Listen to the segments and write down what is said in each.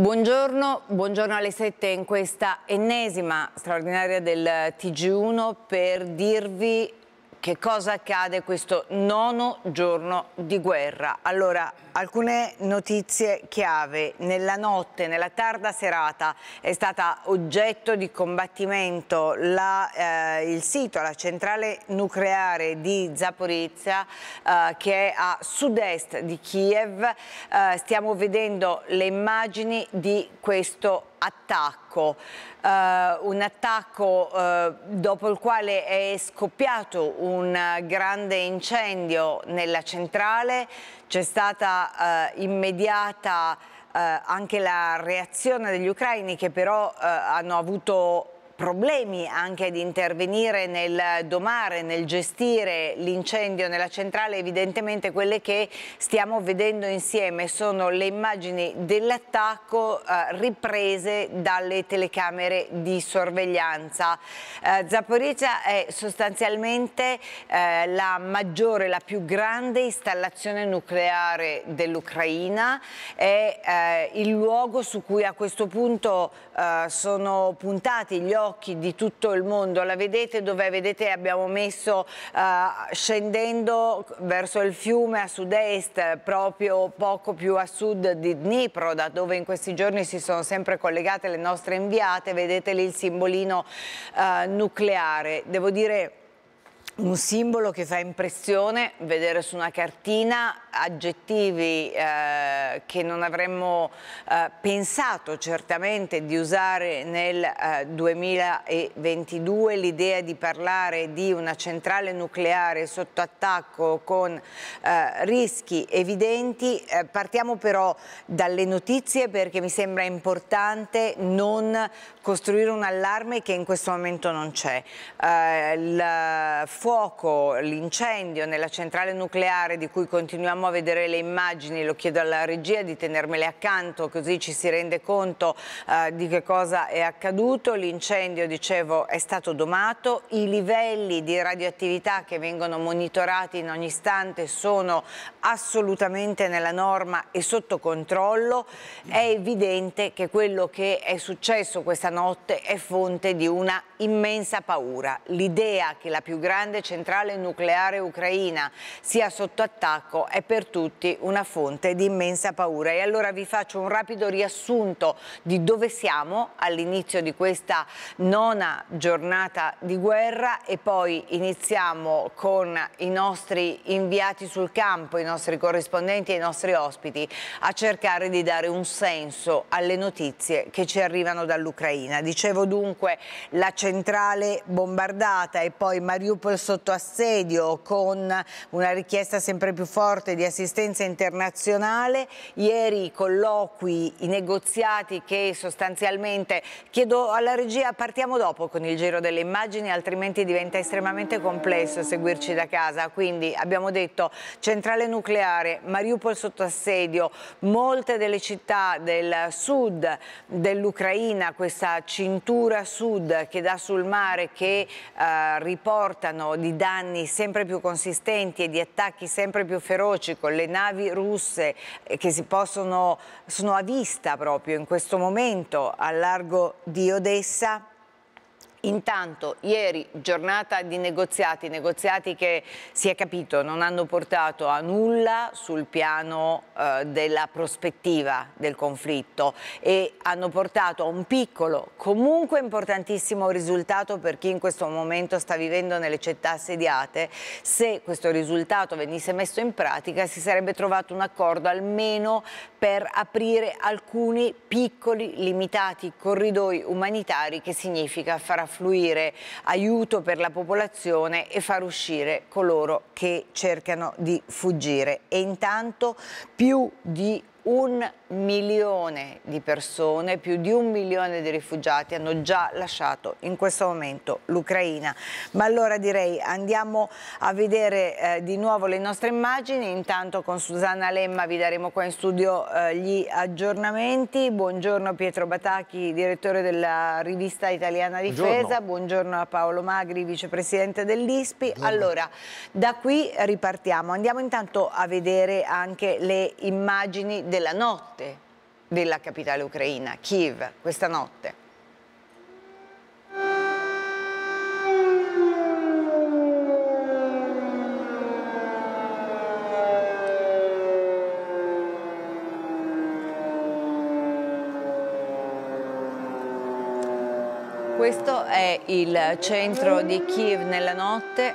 Buongiorno, buongiorno alle 7 in questa ennesima straordinaria del TG1 per dirvi che cosa accade questo nono giorno di guerra. Allora, alcune notizie chiave. Nella notte, nella tarda serata, è stata oggetto di combattimento la, eh, il sito, la centrale nucleare di Zaporizia, eh, che è a sud-est di Kiev. Eh, stiamo vedendo le immagini di questo attacco, uh, un attacco uh, dopo il quale è scoppiato un grande incendio nella centrale, c'è stata uh, immediata anche la reazione degli ucraini che però hanno avuto problemi anche ad intervenire nel domare, nel gestire l'incendio nella centrale, evidentemente quelle che stiamo vedendo insieme sono le immagini dell'attacco eh, riprese dalle telecamere di sorveglianza. Eh, Zaporizia è sostanzialmente eh, la maggiore, la più grande installazione nucleare dell'Ucraina, è eh, il luogo su cui a questo punto eh, sono puntati gli occhi occhi di tutto il mondo. La vedete dove vedete abbiamo messo uh, scendendo verso il fiume a sud-est, proprio poco più a sud di Dnipro, da dove in questi giorni si sono sempre collegate le nostre inviate, vedete lì il simbolino uh, nucleare. Devo dire un simbolo che fa impressione vedere su una cartina aggettivi eh, che non avremmo eh, pensato certamente di usare nel eh, 2022 l'idea di parlare di una centrale nucleare sotto attacco con eh, rischi evidenti eh, partiamo però dalle notizie perché mi sembra importante non costruire un allarme che in questo momento non c'è eh, fuoco, l'incendio nella centrale nucleare di cui continuiamo a vedere le immagini, lo chiedo alla regia di tenermele accanto così ci si rende conto eh, di che cosa è accaduto, l'incendio dicevo è stato domato, i livelli di radioattività che vengono monitorati in ogni istante sono assolutamente nella norma e sotto controllo, è evidente che quello che è successo questa notte è fonte di una immensa paura, l'idea che la più grande grande centrale nucleare ucraina sia sotto attacco è per tutti una fonte di immensa paura. E allora vi faccio un rapido riassunto di dove siamo all'inizio di questa nona giornata di guerra e poi iniziamo con i nostri inviati sul campo, i nostri corrispondenti e i nostri ospiti a cercare di dare un senso alle notizie che ci arrivano dall'Ucraina. Dicevo dunque la centrale bombardata e poi Mariupol sotto assedio con una richiesta sempre più forte di assistenza internazionale. Ieri i colloqui, i negoziati che sostanzialmente, chiedo alla regia, partiamo dopo con il giro delle immagini, altrimenti diventa estremamente complesso seguirci da casa. Quindi abbiamo detto centrale nucleare, Mariupol sotto assedio, molte delle città del sud dell'Ucraina, questa cintura sud che dà sul mare, che eh, riportano di danni sempre più consistenti e di attacchi sempre più feroci con le navi russe eh, che si possono, sono a vista proprio in questo momento al largo di Odessa? Intanto ieri giornata di negoziati, negoziati che si è capito non hanno portato a nulla sul piano eh, della prospettiva del conflitto e hanno portato a un piccolo, comunque importantissimo risultato per chi in questo momento sta vivendo nelle città assediate. Se questo risultato venisse messo in pratica si sarebbe trovato un accordo almeno per aprire alcuni piccoli, limitati corridoi umanitari che significa far affrontare affluire aiuto per la popolazione e far uscire coloro che cercano di fuggire. E intanto più di un milione di persone, più di un milione di rifugiati hanno già lasciato in questo momento l'Ucraina. Ma allora direi andiamo a vedere eh, di nuovo le nostre immagini, intanto con Susanna Lemma vi daremo qua in studio eh, gli aggiornamenti. Buongiorno Pietro Batacchi, direttore della rivista italiana Difesa, buongiorno, buongiorno a Paolo Magri, vicepresidente dell'ISPI. Allora, da qui ripartiamo, andiamo intanto a vedere anche le immagini del della notte della capitale ucraina, Kiev, questa notte. Questo è il centro di Kiev nella notte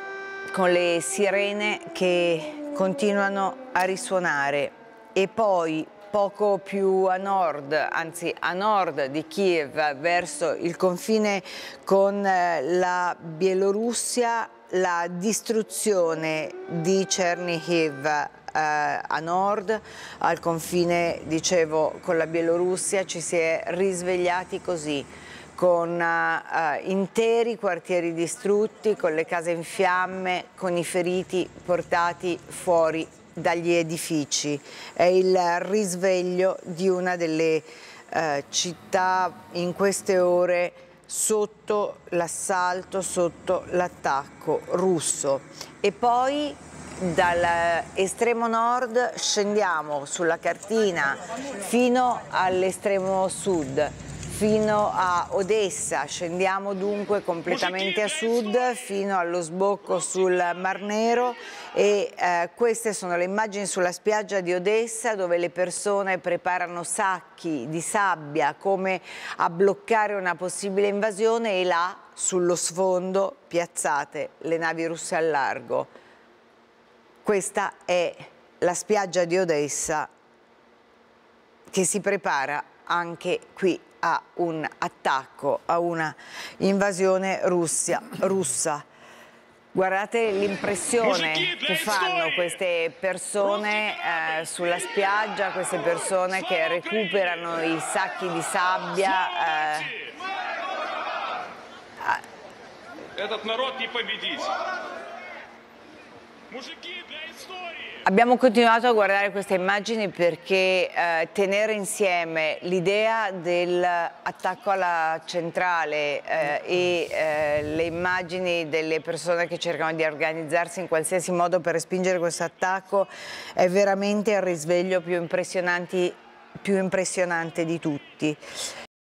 con le sirene che continuano a risuonare e poi poco più a nord, anzi a nord di Kiev, verso il confine con eh, la Bielorussia, la distruzione di Chernihiv eh, a nord, al confine, dicevo, con la Bielorussia, ci si è risvegliati così con eh, interi quartieri distrutti, con le case in fiamme, con i feriti portati fuori dagli edifici, è il risveglio di una delle eh, città in queste ore sotto l'assalto, sotto l'attacco russo e poi dall'estremo nord scendiamo sulla cartina fino all'estremo sud fino a Odessa, scendiamo dunque completamente a sud fino allo sbocco sul Mar Nero e eh, queste sono le immagini sulla spiaggia di Odessa dove le persone preparano sacchi di sabbia come a bloccare una possibile invasione e là sullo sfondo piazzate le navi russe al largo. Questa è la spiaggia di Odessa che si prepara anche qui a un attacco, a una invasione russia, russa. Guardate l'impressione che fanno queste persone eh, sulla spiaggia, queste persone che recuperano i sacchi di sabbia. Eh. Abbiamo continuato a guardare queste immagini perché eh, tenere insieme l'idea dell'attacco alla centrale eh, e eh, le immagini delle persone che cercano di organizzarsi in qualsiasi modo per respingere questo attacco è veramente il risveglio più, più impressionante di tutti.